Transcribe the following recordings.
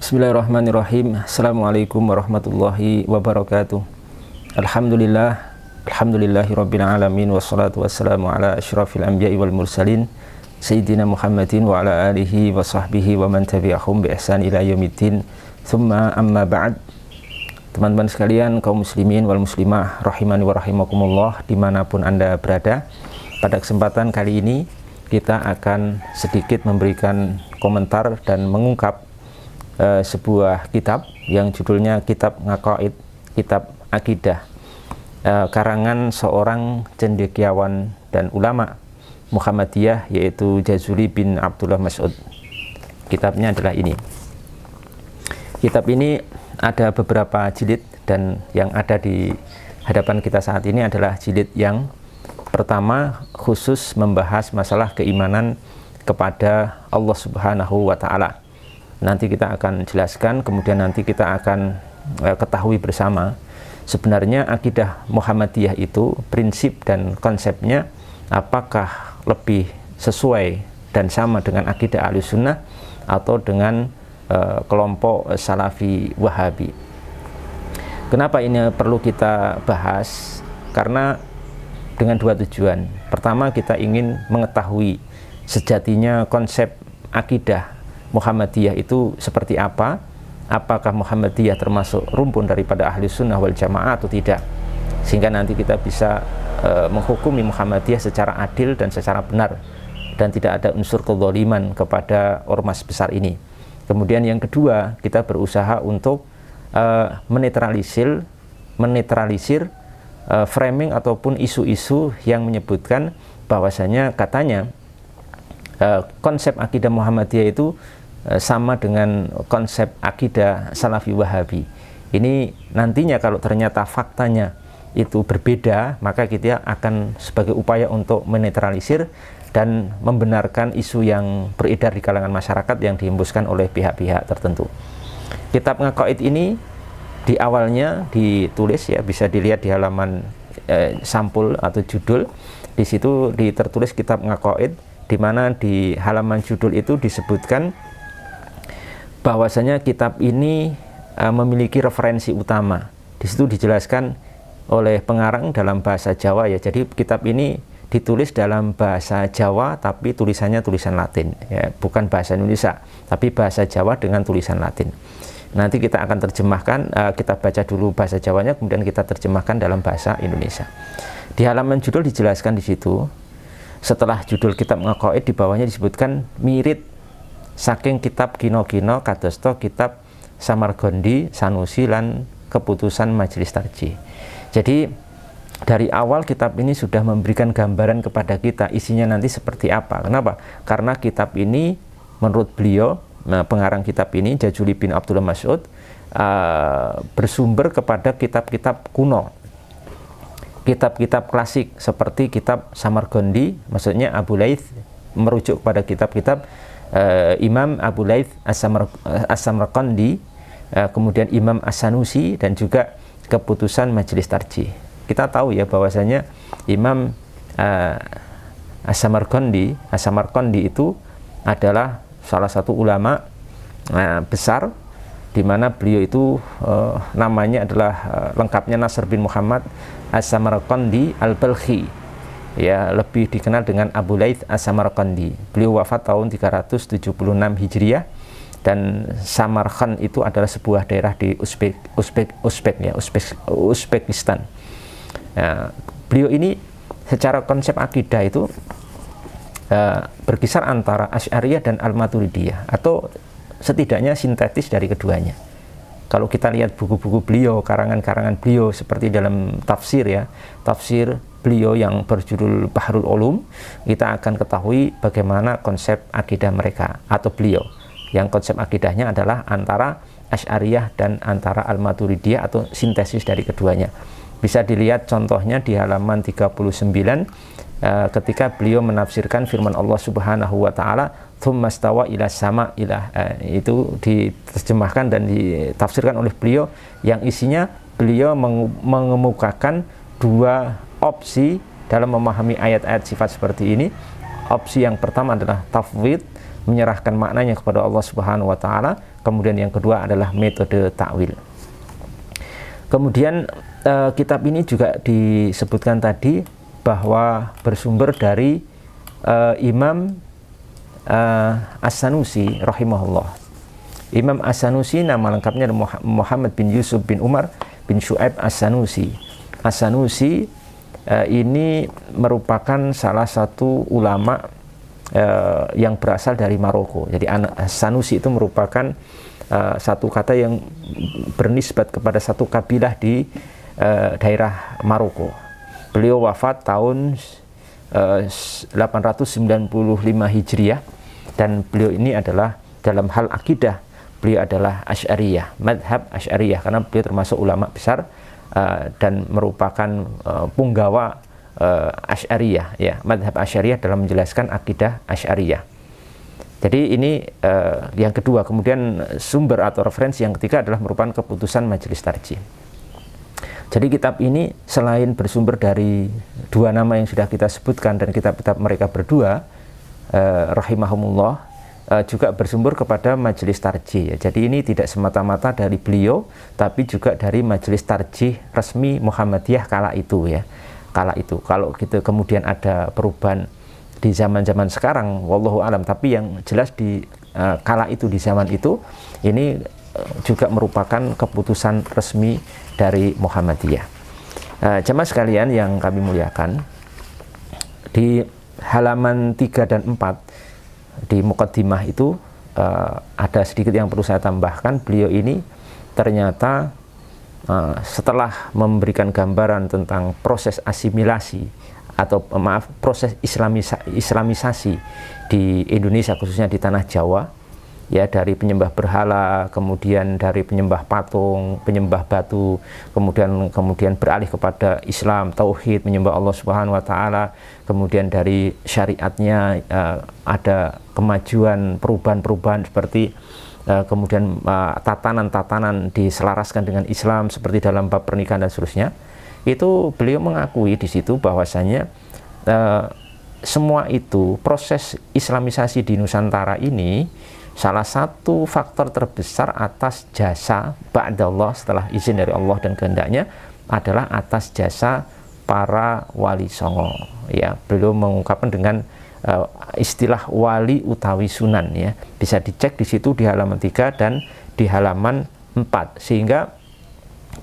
Bismillahirrahmanirrahim. Assalamualaikum warahmatullahi wabarakatuh. Alhamdulillah, alhamdulillahi rabbil alamin wassalatu wassalamu ala ashrafil anbiya'i wal mursalin sayyidina Muhammadin wa ala alihi wa sahbihi wa man tabi'ahum bi ihsan ila yamitin. Thumma amma ba'd. Teman-teman sekalian kaum muslimin wal muslimah rahimani wa rahimakumullah dimanapun Anda berada. Pada kesempatan kali ini kita akan sedikit memberikan komentar dan mengungkap Eh, sebuah kitab yang judulnya Kitab Ngakoid, Kitab Akidah, uh, eh, karangan seorang cendekiawan dan ulama Muhammadiyah yaitu Jazuli bin Abdullah Mas'ud. Kitabnya adalah ini. Kitab ini ada beberapa jilid dan yang ada di hadapan kita saat ini adalah jilid yang pertama khusus membahas masalah keimanan kepada Allah Subhanahu wa taala nanti kita akan jelaskan kemudian nanti kita akan uh, ketahui bersama sebenarnya akidah Muhammadiyah itu prinsip dan konsepnya apakah lebih sesuai dan sama dengan akidah ahli sunnah atau dengan uh, kelompok salafi wahabi kenapa ini perlu kita bahas karena dengan dua tujuan pertama kita ingin mengetahui sejatinya konsep akidah Muhammadiyah itu seperti apa apakah Muhammadiyah termasuk rumpun daripada ahli sunnah wal jamaah atau tidak sehingga nanti kita bisa e, menghukumi Muhammadiyah secara adil dan secara benar dan tidak ada unsur kezaliman kepada ormas besar ini kemudian yang kedua kita berusaha untuk e, menetralisir menetralisir e, framing ataupun isu-isu yang menyebutkan bahwasanya katanya e, konsep akidah Muhammadiyah itu Eh, sama dengan konsep akidah salafi wahabi ini nantinya kalau ternyata faktanya itu berbeda maka kita akan sebagai upaya untuk menetralisir dan membenarkan isu yang beredar di kalangan masyarakat yang dihembuskan oleh pihak-pihak tertentu kitab ngakoid ini di awalnya ditulis ya bisa dilihat di halaman eh, sampul atau judul di situ ditertulis kitab ngakoid di mana di halaman judul itu disebutkan bahwasanya kitab ini uh, memiliki referensi utama. Di situ dijelaskan oleh pengarang dalam bahasa Jawa ya. Jadi kitab ini ditulis dalam bahasa Jawa tapi tulisannya tulisan Latin ya, bukan bahasa Indonesia, tapi bahasa Jawa dengan tulisan Latin. Nanti kita akan terjemahkan uh, kita baca dulu bahasa Jawanya kemudian kita terjemahkan dalam bahasa Indonesia. Di halaman judul dijelaskan di situ setelah judul kitab ngakoid di bawahnya disebutkan mirip saking kitab kino-kino kadosto kitab Samargondi, Sanusi dan keputusan Majelis Tarji. Jadi dari awal kitab ini sudah memberikan gambaran kepada kita isinya nanti seperti apa. Kenapa? Karena kitab ini menurut beliau nah, pengarang kitab ini Jajuli bin Abdullah Mas'ud uh, bersumber kepada kitab-kitab kuno kitab-kitab klasik seperti kitab Samargondi maksudnya Abu Laith merujuk pada kitab-kitab uh, Imam Abu Laith As-Samarqandi, eh, uh, eh, kemudian Imam As-Sanusi dan juga keputusan majelis tarjih. Kita tahu ya bahwasanya Imam uh, As-Samarqandi, As-Samarqandi itu adalah salah satu ulama uh, besar di mana beliau itu uh, namanya adalah uh, lengkapnya Nasr bin Muhammad As-Samarqandi Al-Balkhi ya lebih dikenal dengan Abu Laith As-Samarkandi. Beliau wafat tahun 376 Hijriah dan Samarkand itu adalah sebuah daerah di Uzbek Uzbek Uzbek ya Uzbek, Uzbekistan. Nah, beliau ini secara konsep akidah itu uh, berkisar antara Asy'ariyah dan Al-Maturidiyah atau setidaknya sintetis dari keduanya. Kalau kita lihat buku-buku beliau, karangan-karangan beliau seperti dalam tafsir ya, tafsir beliau yang berjudul Bahrul Ulum kita akan ketahui bagaimana konsep akidah mereka atau beliau yang konsep akidahnya adalah antara Asy'ariyah dan antara Al-Maturidiyah atau sintesis dari keduanya. Bisa dilihat contohnya di halaman 39 eh, ketika beliau menafsirkan firman Allah Subhanahu wa taala tsummastawa ila sama ila eh, itu diterjemahkan dan ditafsirkan oleh beliau yang isinya beliau mengemukakan dua opsi dalam memahami ayat-ayat sifat seperti ini. Opsi yang pertama adalah tafwid, menyerahkan maknanya kepada Allah Subhanahu wa taala. Kemudian yang kedua adalah metode takwil. Kemudian e, kitab ini juga disebutkan tadi bahwa bersumber dari e, Imam e, As-Sanusi rahimahullah. Imam As-Sanusi nama lengkapnya Muhammad bin Yusuf bin Umar bin Shu'aib As-Sanusi. As-Sanusi eh, ini merupakan salah satu ulama eh, yang berasal dari Maroko. Jadi Sanusi itu merupakan eh, satu kata yang bernisbat kepada satu kabilah di eh, daerah Maroko. Beliau wafat tahun eh, 895 Hijriah dan beliau ini adalah dalam hal akidah beliau adalah Asy'ariyah, madhab Asy'ariyah karena beliau termasuk ulama besar uh, dan merupakan uh, punggawa uh, Asy'ariyah ya, madhab Asy'ariyah dalam menjelaskan akidah Asy'ariyah. Jadi ini uh, yang kedua, kemudian sumber atau referensi yang ketiga adalah merupakan keputusan majelis tarjih. Jadi kitab ini selain bersumber dari dua nama yang sudah kita sebutkan dan kitab-kitab mereka berdua, uh, rahimahumullah Eh, juga bersumber kepada majelis tarjih ya. Jadi ini tidak semata-mata dari beliau tapi juga dari majelis tarjih resmi Muhammadiyah kala itu ya. Kala itu. Kalau gitu kemudian ada perubahan di zaman-zaman sekarang wallahu alam tapi yang jelas di uh, kala itu di zaman itu ini eh, juga merupakan keputusan resmi dari Muhammadiyah. Uh, sekalian yang kami muliakan di halaman 3 dan 4 di mukaddimah itu uh, ada sedikit yang perlu saya tambahkan. Beliau ini ternyata uh, setelah memberikan gambaran tentang proses asimilasi atau eh, maaf proses islamisa, islamisasi di Indonesia khususnya di tanah Jawa ya dari penyembah berhala, kemudian dari penyembah patung, penyembah batu, kemudian kemudian beralih kepada Islam, tauhid, menyembah Allah Subhanahu wa taala, kemudian dari syariatnya uh, ada kemajuan, perubahan-perubahan seperti eh, kemudian eh, tatanan-tatanan uh, diselaraskan dengan Islam seperti dalam bab pernikahan dan seterusnya. Itu beliau mengakui di situ bahwasanya uh, semua itu proses islamisasi di Nusantara ini salah satu faktor terbesar atas jasa Allah setelah izin dari Allah dan kehendaknya adalah atas jasa para wali songo ya beliau mengungkapkan dengan uh, istilah wali utawi sunan ya bisa dicek di situ di halaman 3 dan di halaman 4 sehingga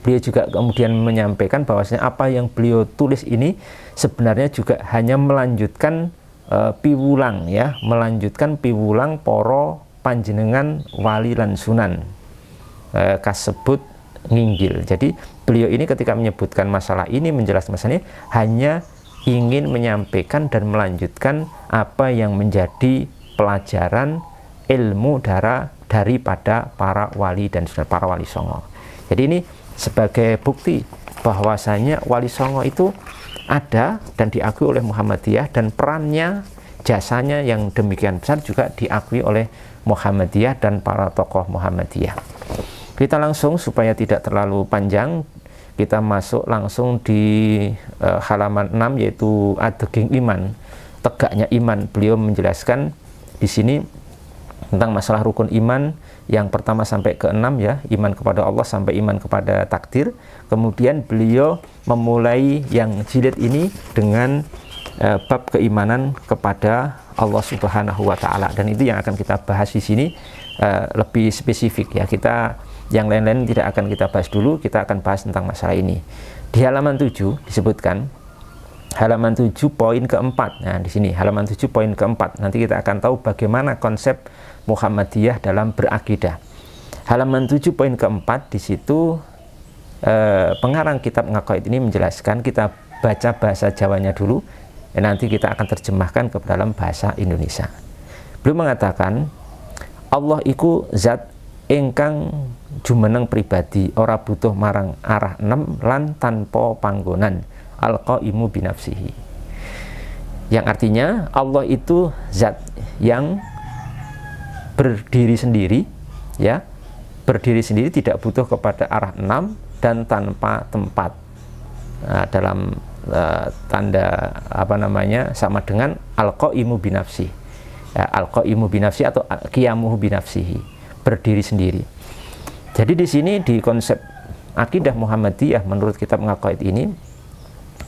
beliau juga kemudian menyampaikan bahwasanya apa yang beliau tulis ini sebenarnya juga hanya melanjutkan uh, piwulang ya melanjutkan piwulang poro panjenengan wali lan sunan e, kasebut nginggil jadi beliau ini ketika menyebutkan masalah ini menjelaskan masalah ini hanya ingin menyampaikan dan melanjutkan apa yang menjadi pelajaran ilmu dara daripada para wali dan sunan para wali songo jadi ini sebagai bukti bahwasanya wali songo itu ada dan diakui oleh Muhammadiyah dan perannya jasanya yang demikian besar juga diakui oleh Muhammadiyah dan para tokoh Muhammadiyah. Kita langsung supaya tidak terlalu panjang, kita masuk langsung di e, halaman 6 yaitu adeging iman, tegaknya iman. Beliau menjelaskan di sini tentang masalah rukun iman yang pertama sampai ke enam ya iman kepada Allah sampai iman kepada takdir kemudian beliau memulai yang jilid ini dengan eh, bab keimanan kepada Allah Subhanahu wa taala dan itu yang akan kita bahas di sini eh, lebih spesifik ya. Kita yang lain-lain tidak akan kita bahas dulu, kita akan bahas tentang masalah ini. Di halaman 7 disebutkan halaman 7 poin keempat. Nah, di sini halaman 7 poin keempat. Nanti kita akan tahu bagaimana konsep Muhammadiyah dalam berakidah. Halaman 7 poin keempat di situ eh, pengarang kitab Ngakoid ini menjelaskan kita baca bahasa Jawanya dulu dan nanti kita akan terjemahkan ke dalam bahasa Indonesia. Beliau mengatakan Allah iku zat ingkang jumeneng pribadi ora butuh marang arah enam lan tanpa panggonan alqaimu binafsihi. Yang artinya Allah itu zat yang berdiri sendiri ya berdiri sendiri tidak butuh kepada arah enam dan tanpa tempat nah, dalam Eh, tanda apa namanya sama dengan al binafsi. Ya, binafsi atau qiyamuhu binafsihi, berdiri sendiri. Jadi di sini di konsep akidah Muhammadiyah menurut kitab Ngaqaid ini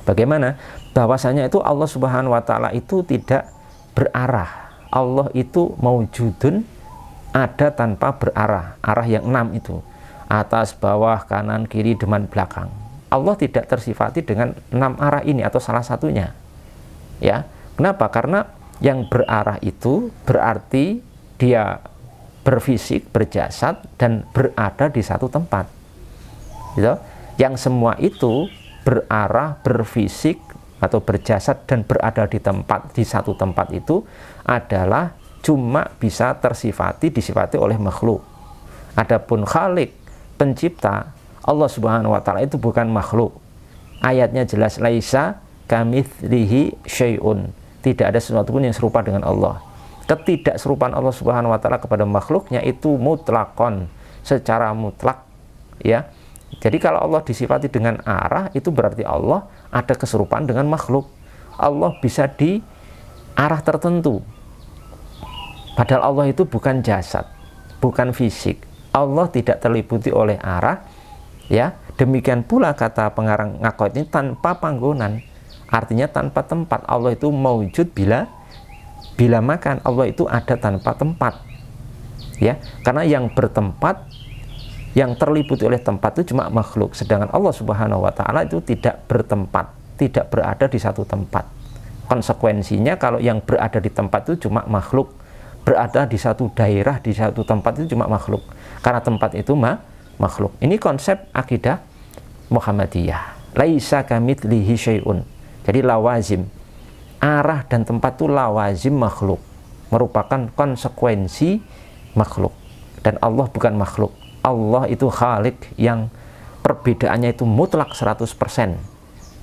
bagaimana? Bahwasanya itu Allah Subhanahu wa taala itu tidak berarah. Allah itu mau maujudun ada tanpa berarah, arah yang enam itu. Atas, bawah, kanan, kiri, depan, belakang Allah tidak tersifati dengan enam arah ini atau salah satunya. Ya. Kenapa? Karena yang berarah itu berarti dia berfisik, berjasad dan berada di satu tempat. Gitu. Yang semua itu berarah, berfisik atau berjasad dan berada di tempat di satu tempat itu adalah cuma bisa tersifati disifati oleh makhluk. Adapun khalik, pencipta Allah Subhanahu wa taala itu bukan makhluk. Ayatnya jelas laisa kamitslihi syai'un. Tidak ada sesuatu pun yang serupa dengan Allah. Ketidakserupaan Allah Subhanahu wa taala kepada makhluknya itu mutlakon secara mutlak ya. Jadi kalau Allah disifati dengan arah itu berarti Allah ada keserupaan dengan makhluk. Allah bisa di arah tertentu. Padahal Allah itu bukan jasad, bukan fisik. Allah tidak terliputi oleh arah, ya demikian pula kata pengarang ngakot ini tanpa panggonan artinya tanpa tempat Allah itu mewujud bila bila makan Allah itu ada tanpa tempat ya karena yang bertempat yang terliputi oleh tempat itu cuma makhluk sedangkan Allah Subhanahu wa taala itu tidak bertempat tidak berada di satu tempat konsekuensinya kalau yang berada di tempat itu cuma makhluk berada di satu daerah di satu tempat itu cuma makhluk karena tempat itu mah makhluk. Ini konsep akidah Muhammadiyah. Laisa kamitslihi syai'un. Jadi lawazim. Arah dan tempat itu lawazim makhluk. Merupakan konsekuensi makhluk. Dan Allah bukan makhluk. Allah itu khalik yang perbedaannya itu mutlak 100%.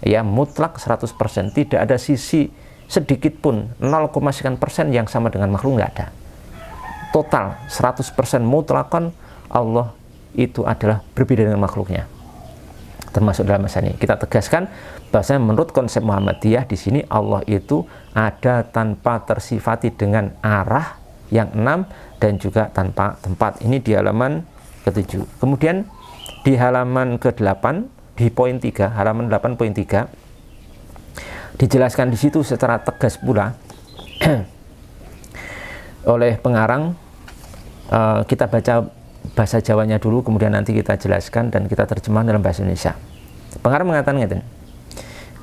Ya, mutlak 100%. Tidak ada sisi sedikit pun 0,1% yang sama dengan makhluk nggak ada. Total 100% mutlakon Allah itu adalah berbeda dengan makhluknya termasuk dalam bahasa ini. Kita tegaskan bahwasanya menurut konsep Muhammadiyah di sini Allah itu ada tanpa tersifati dengan arah yang enam dan juga tanpa tempat. Ini di halaman ketujuh. Kemudian di halaman ke-8 di poin tiga halaman 8 poin tiga dijelaskan di situ secara tegas pula oleh pengarang uh, kita baca bahasa Jawanya dulu kemudian nanti kita jelaskan dan kita terjemah dalam bahasa Indonesia pengarang mengatakan ngeten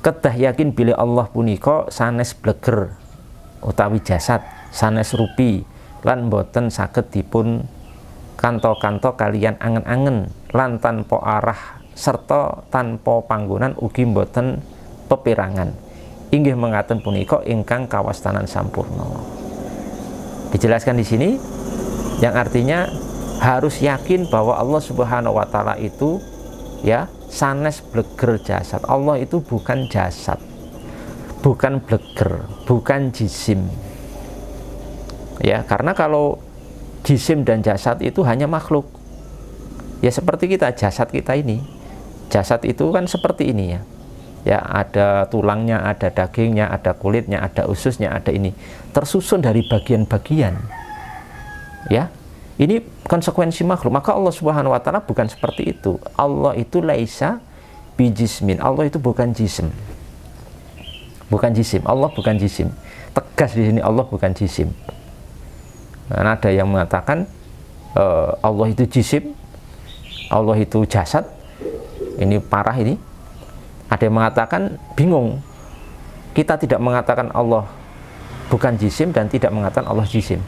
kedah yakin bila Allah puniko sanes bleger utawi jasad sanes rupi lan boten saged dipun kanto-kanto kalian angen-angen lan tanpa arah serta tanpa panggonan ugi boten peperangan inggih mengaten puniko ingkang kawastanan sampurno dijelaskan di sini yang artinya harus yakin bahwa Allah Subhanahu wa taala itu ya sanes bleger jasad. Allah itu bukan jasad. Bukan bleger, bukan jisim. Ya, karena kalau jisim dan jasad itu hanya makhluk. Ya seperti kita jasad kita ini. Jasad itu kan seperti ini ya. Ya, ada tulangnya, ada dagingnya, ada kulitnya, ada ususnya, ada ini. Tersusun dari bagian-bagian. Ya, ini konsekuensi makhluk. Maka Allah Subhanahu wa taala bukan seperti itu. Allah itu laisa bijismin. Allah itu bukan jisim. Bukan jisim. Allah bukan jisim. Tegas di sini Allah bukan jisim. Nah, ada yang mengatakan uh, Allah itu jisim, Allah itu jasad. Ini parah ini. Ada yang mengatakan bingung. Kita tidak mengatakan Allah bukan jisim dan tidak mengatakan Allah jisim.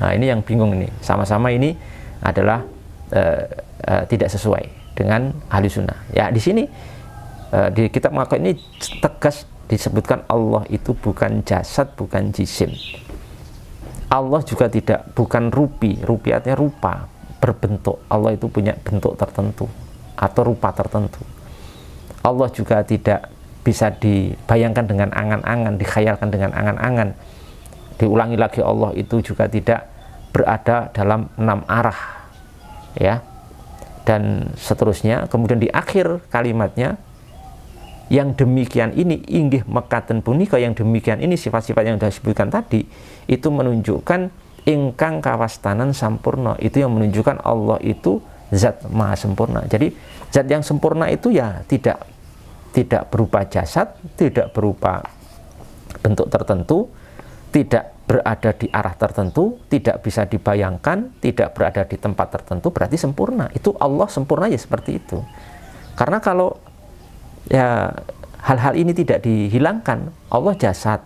Nah, ini yang bingung ini. Sama-sama ini adalah uh, uh, tidak sesuai dengan ahli sunnah. Ya, di sini uh, di kitab Maka ini tegas disebutkan Allah itu bukan jasad, bukan jisim. Allah juga tidak bukan rupi, rupi artinya rupa, berbentuk. Allah itu punya bentuk tertentu atau rupa tertentu. Allah juga tidak bisa dibayangkan dengan angan-angan, dikhayalkan dengan angan-angan diulangi lagi Allah itu juga tidak berada dalam enam arah ya dan seterusnya kemudian di akhir kalimatnya yang demikian ini inggih mekaten punika yang demikian ini sifat-sifat yang sudah disebutkan tadi itu menunjukkan ingkang kawastanan sampurna itu yang menunjukkan Allah itu zat maha sempurna jadi zat yang sempurna itu ya tidak tidak berupa jasad tidak berupa bentuk tertentu tidak berada di arah tertentu, tidak bisa dibayangkan, tidak berada di tempat tertentu, berarti sempurna. Itu Allah sempurna ya seperti itu. Karena kalau ya hal-hal ini tidak dihilangkan, Allah jasad,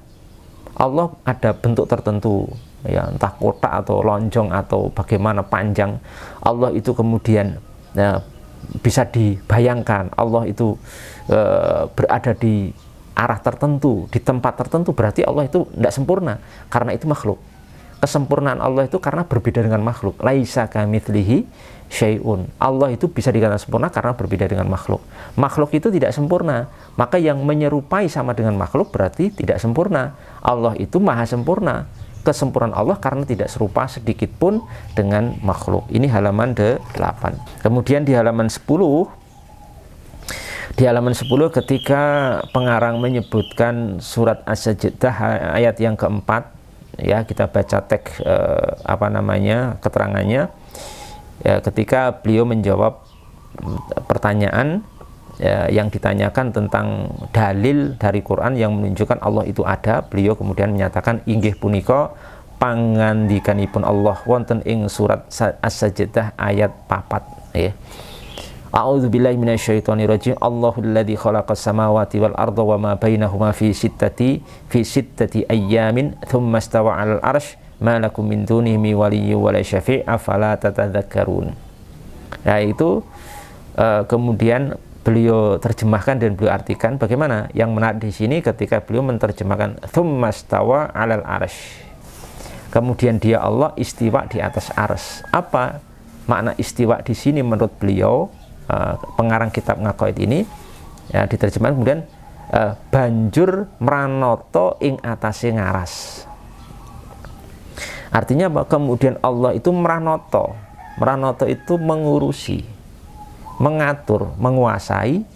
Allah ada bentuk tertentu, ya entah kotak atau lonjong atau bagaimana panjang, Allah itu kemudian ya, bisa dibayangkan, Allah itu uh, berada di arah tertentu, di tempat tertentu berarti Allah itu tidak sempurna karena itu makhluk. Kesempurnaan Allah itu karena berbeda dengan makhluk. Laisa kamithlihi syai'un. Allah itu bisa dikatakan sempurna karena berbeda dengan makhluk. Makhluk itu tidak sempurna, maka yang menyerupai sama dengan makhluk berarti tidak sempurna. Allah itu maha sempurna. Kesempurnaan Allah karena tidak serupa sedikit pun dengan makhluk. Ini halaman 8. Kemudian di halaman 10 di halaman 10 ketika pengarang menyebutkan surat As-Sajdah ayat yang keempat ya kita baca teks eh, apa namanya keterangannya ya, ketika beliau menjawab mm, pertanyaan ya, yang ditanyakan tentang dalil dari Quran yang menunjukkan Allah itu ada beliau kemudian menyatakan inggih punika pangandikanipun Allah wonten ing surat As-Sajdah ayat papat ya A'udzu billahi minasyaitonir rajim. Allahul ladzi khalaqas samawati wal arda wa ma bainahuma fi sittati fi sittati ayyamin thumma istawa 'alal arsy ma lakum min dunihi waliyyin wa la syafi' afala tatadzakkarun. Nah, itu uh, kemudian beliau terjemahkan dan beliau artikan bagaimana yang menarik di sini ketika beliau menerjemahkan thumma istawa 'alal arsy. Kemudian dia Allah istiwa di atas arsy. Apa makna istiwa di sini menurut beliau? uh, pengarang kitab Ngakoid ini ya, diterjemahkan kemudian uh, banjur meranoto ing atase ngaras. Artinya apa? Kemudian Allah itu meranoto. Meranoto itu mengurusi, mengatur, menguasai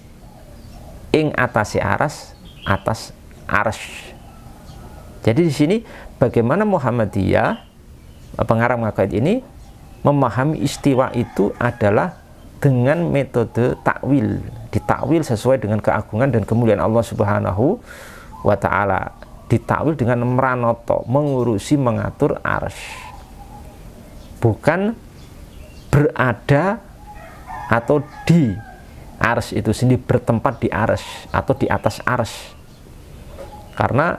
ing atase aras, atas aras Jadi di sini bagaimana Muhammadiyah eh, pengarang ngakoid ini memahami istiwa itu adalah dengan metode takwil ditakwil sesuai dengan keagungan dan kemuliaan Allah Subhanahu wa taala ditakwil dengan meranoto mengurusi mengatur arsh bukan berada atau di ars itu sendiri bertempat di ars atau di atas ars karena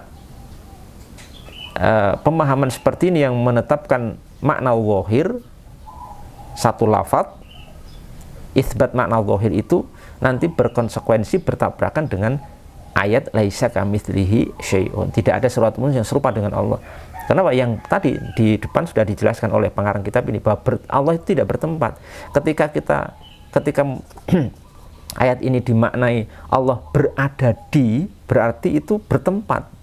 e, pemahaman seperti ini yang menetapkan makna wahir satu lafat isbat makna zahir itu nanti berkonsekuensi bertabrakan dengan ayat laisa kamitslihi syai'un. Tidak ada sesuatu pun yang serupa dengan Allah. Kenapa? Yang tadi di depan sudah dijelaskan oleh pengarang kitab ini bahwa ber, Allah itu tidak bertempat. Ketika kita ketika ayat ini dimaknai Allah berada di berarti itu bertempat.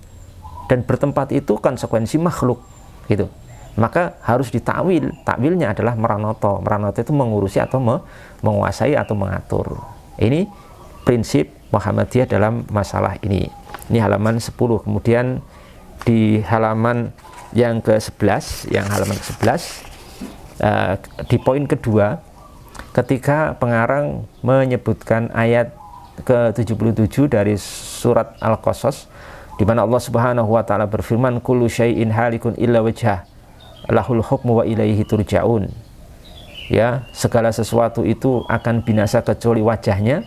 Dan bertempat itu konsekuensi makhluk gitu maka harus ditawil. Takwilnya adalah meranoto. Meranoto itu mengurusi atau me menguasai atau mengatur. Ini prinsip Muhammadiyah dalam masalah ini. Ini halaman 10. Kemudian di halaman yang ke-11, yang halaman ke-11 uh, eh, di poin kedua ketika pengarang menyebutkan ayat ke-77 dari surat Al-Qasas di mana Allah Subhanahu wa taala berfirman kullu syai'in halikun illa wajhah lahul hukmu wa ilaihi turja'un ya segala sesuatu itu akan binasa kecuali wajahnya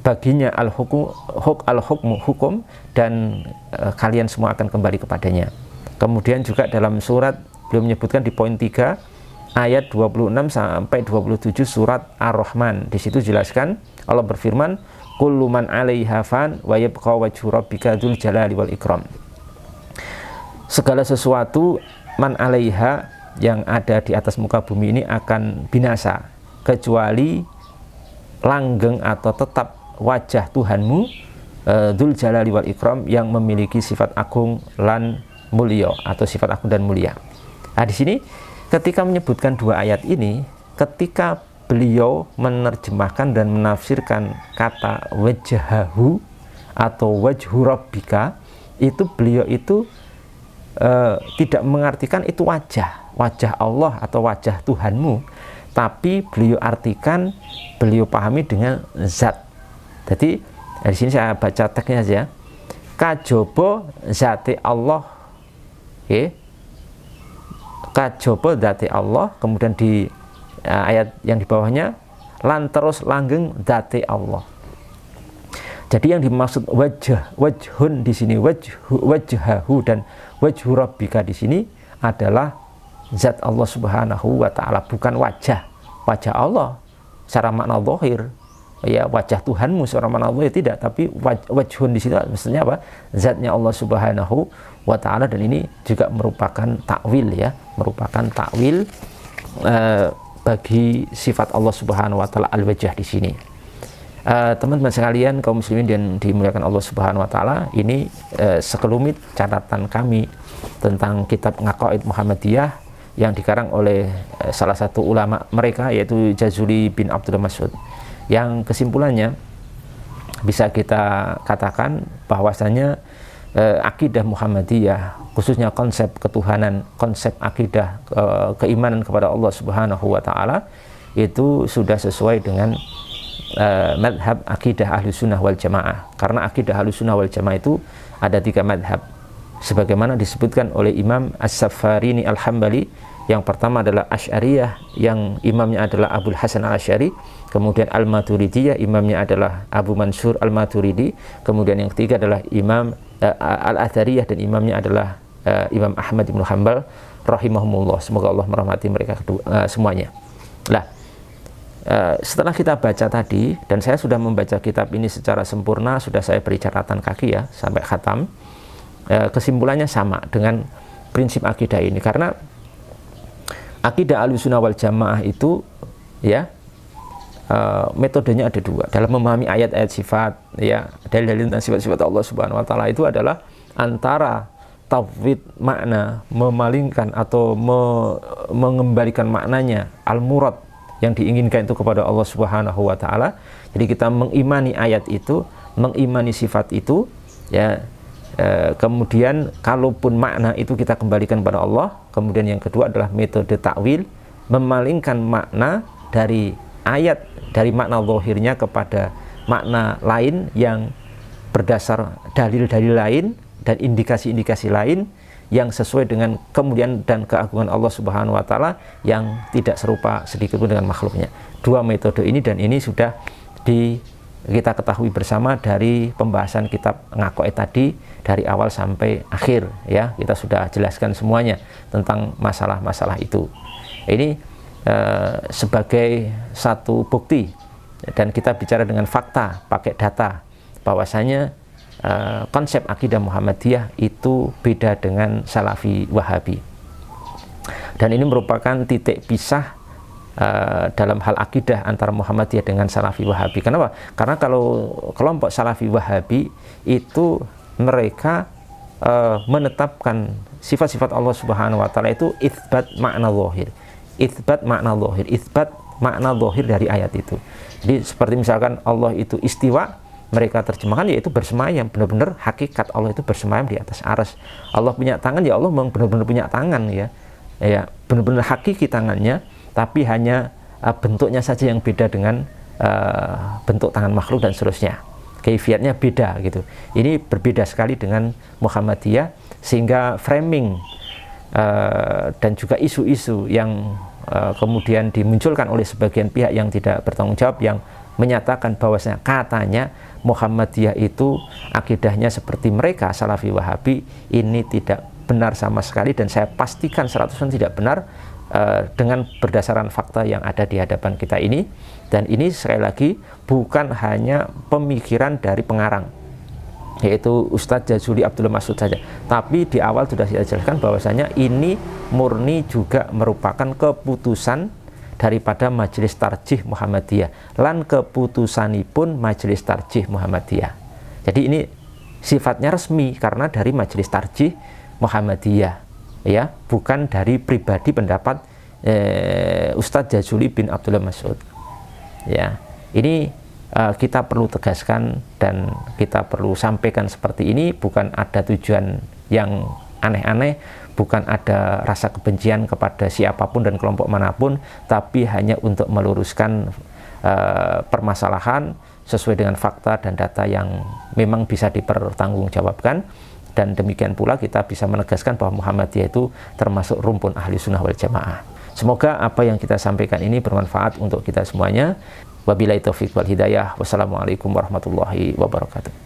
baginya al hukum huk al hukmu hukum dan e, kalian semua akan kembali kepadanya kemudian juga dalam surat belum menyebutkan di poin 3 ayat 26 sampai 27 surat Ar-Rahman di situ jelaskan Allah berfirman kullu man 'alaiha fan wa yabqa wajhu rabbika dzul jalali wal ikram segala sesuatu man alaiha yang ada di atas muka bumi ini akan binasa kecuali langgeng atau tetap wajah Tuhanmu uh, eh, Dul Jalali wal Ikram yang memiliki sifat agung lan mulia atau sifat agung dan mulia. Nah, di sini ketika menyebutkan dua ayat ini, ketika beliau menerjemahkan dan menafsirkan kata wajahahu atau wajhu rabbika itu beliau itu Eh, tidak mengartikan itu wajah, wajah Allah atau wajah Tuhanmu, tapi beliau artikan, beliau pahami dengan zat. Jadi eh, dari sini saya baca teksnya saja. Kajobo zati Allah. Okay. Kajobo zati Allah, kemudian di eh, ayat yang di bawahnya lan terus langgeng zati Allah. Jadi yang dimaksud wajah, wajhun di sini wajh, wajhahu dan wajhu rabbika di sini adalah zat Allah Subhanahu wa taala bukan wajah wajah Allah secara makna zahir ya wajah Tuhanmu secara makna zahir tidak tapi wajhun di situ maksudnya apa zatnya Allah Subhanahu wa taala dan ini juga merupakan takwil ya merupakan takwil eh, bagi sifat Allah Subhanahu wa taala al-wajah di sini Eh, teman-teman uh, sekalian kaum muslimin dan dimuliakan Allah Subhanahu wa taala, ini uh, sekelumit catatan kami tentang kitab Ngaqaid Muhammadiyah yang dikarang oleh uh, salah satu ulama mereka yaitu Jazuli bin Abdul Mas'ud. Yang kesimpulannya bisa kita katakan bahwasanya uh, akidah Muhammadiyah khususnya konsep ketuhanan, konsep akidah uh, keimanan kepada Allah Subhanahu wa taala itu sudah sesuai dengan Eh, madhab akidah ahli sunnah wal jamaah karena akidah ahli sunnah wal jamaah itu ada tiga madhab sebagaimana disebutkan oleh Imam As-Safarini Al-Hambali yang pertama adalah Asy'ariyah yang imamnya adalah Abdul Hasan Al-Asy'ari, kemudian Al-Maturidiyah imamnya adalah Abu Mansur Al-Maturidi, kemudian yang ketiga adalah Imam uh, Al-Athariyah dan imamnya adalah uh, Imam Ahmad bin Hanbal rahimahumullah. Semoga Allah merahmati mereka kedua, uh, semuanya. Lah, Eh, setelah kita baca tadi dan saya sudah membaca kitab ini secara sempurna sudah saya beri catatan kaki ya sampai khatam e, kesimpulannya sama dengan prinsip akidah ini karena akidah wal jamaah itu ya uh, metodenya ada dua dalam memahami ayat-ayat sifat ya dalil-dalil tentang sifat-sifat Allah Subhanahu Wa Taala itu adalah antara taufid makna memalingkan atau me mengembalikan maknanya al murad yang diinginkan itu kepada Allah Subhanahu wa taala. Jadi kita mengimani ayat itu, mengimani sifat itu ya. E, kemudian kalaupun makna itu kita kembalikan kepada Allah. Kemudian yang kedua adalah metode takwil, memalingkan makna dari ayat dari makna zahirnya kepada makna lain yang berdasar dalil-dalil lain dan indikasi-indikasi lain yang sesuai dengan kemudian dan keagungan Allah Subhanahu wa taala yang tidak serupa sedikit pun dengan makhluknya. Dua metode ini dan ini sudah di kita ketahui bersama dari pembahasan kitab Ngakoe tadi dari awal sampai akhir ya kita sudah jelaskan semuanya tentang masalah-masalah itu ini eh, sebagai satu bukti dan kita bicara dengan fakta pakai data bahwasanya Eh, konsep akidah Muhammadiyah itu beda dengan Salafi Wahabi. Dan ini merupakan titik pisah uh, dalam hal akidah antara Muhammadiyah dengan Salafi Wahabi. Kenapa? Karena kalau kelompok Salafi Wahabi itu mereka uh, menetapkan sifat-sifat Allah Subhanahu wa taala itu itbat makna zahir. itbat makna zahir, itbat makna zahir dari ayat itu. Jadi seperti misalkan Allah itu istiwa, mereka terjemahkan yaitu bersemayam benar-benar hakikat Allah itu bersemayam di atas aras Allah punya tangan ya Allah memang benar-benar punya tangan ya ya benar-benar hakiki tangannya tapi hanya uh, bentuknya saja yang beda dengan uh, bentuk tangan makhluk dan seterusnya keifiatnya beda gitu ini berbeda sekali dengan Muhammadiyah sehingga framing uh, dan juga isu-isu yang uh, kemudian dimunculkan oleh sebagian pihak yang tidak bertanggung jawab yang menyatakan bahwasanya katanya Muhammadiyah itu akidahnya seperti mereka Salafi Wahabi ini tidak benar sama sekali dan saya pastikan 100% tidak benar uh, dengan berdasarkan fakta yang ada di hadapan kita ini dan ini sekali lagi bukan hanya pemikiran dari pengarang yaitu Ustadz Jazuli Abdul Masud saja tapi di awal sudah saya jelaskan bahwasanya ini murni juga merupakan keputusan daripada majelis tarjih Muhammadiyah lan keputusanipun majelis tarjih Muhammadiyah. Jadi ini sifatnya resmi karena dari majelis tarjih Muhammadiyah ya, bukan dari pribadi pendapat eh, Ustadz Jazuli bin Abdullah Mas'ud. Ya. Ini eh, kita perlu tegaskan dan kita perlu sampaikan seperti ini bukan ada tujuan yang aneh-aneh bukan ada rasa kebencian kepada siapapun dan kelompok manapun, tapi hanya untuk meluruskan uh, permasalahan sesuai dengan fakta dan data yang memang bisa dipertanggungjawabkan. Dan demikian pula kita bisa menegaskan bahwa Muhammadiyah itu termasuk rumpun ahli sunnah wal jamaah. Semoga apa yang kita sampaikan ini bermanfaat untuk kita semuanya. Wabillahi taufiq wal hidayah. Wassalamualaikum warahmatullahi wabarakatuh.